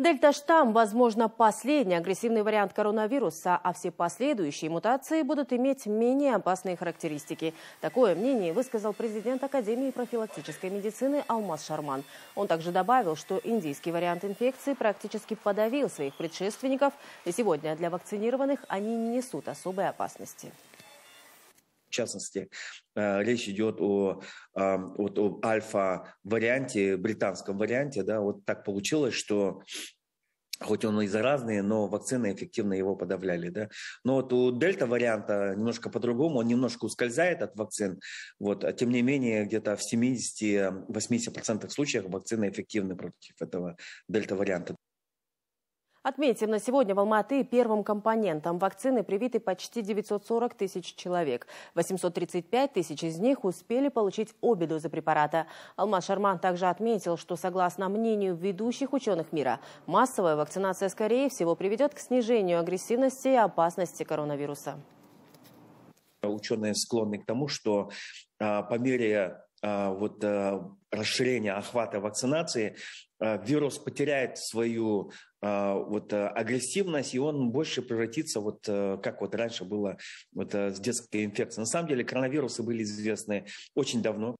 Дельта-штамм, возможно, последний агрессивный вариант коронавируса, а все последующие мутации будут иметь менее опасные характеристики. Такое мнение высказал президент Академии профилактической медицины Алмаз Шарман. Он также добавил, что индийский вариант инфекции практически подавил своих предшественников, и сегодня для вакцинированных они не несут особой опасности частности, э, речь идет о, а, вот, о альфа-варианте, британском варианте. Да, вот так получилось, что хоть он и заразный, но вакцины эффективно его подавляли. Да? Но вот у дельта-варианта немножко по-другому, он немножко ускользает от вакцин, вот, а тем не менее где-то в 70-80% случаев вакцины эффективны против этого дельта-варианта. Отметим, на сегодня в Алматы первым компонентом вакцины привиты почти 940 тысяч человек. 835 тысяч из них успели получить обе дозы препарата. Алмаз Шарман также отметил, что, согласно мнению ведущих ученых мира, массовая вакцинация, скорее всего, приведет к снижению агрессивности и опасности коронавируса. Ученые склонны к тому, что а, по мере а, вот а, расширения охвата вакцинации а, вирус потеряет свою вот агрессивность, и он больше превратится, вот как вот раньше было вот, с детской инфекцией. На самом деле коронавирусы были известны очень давно.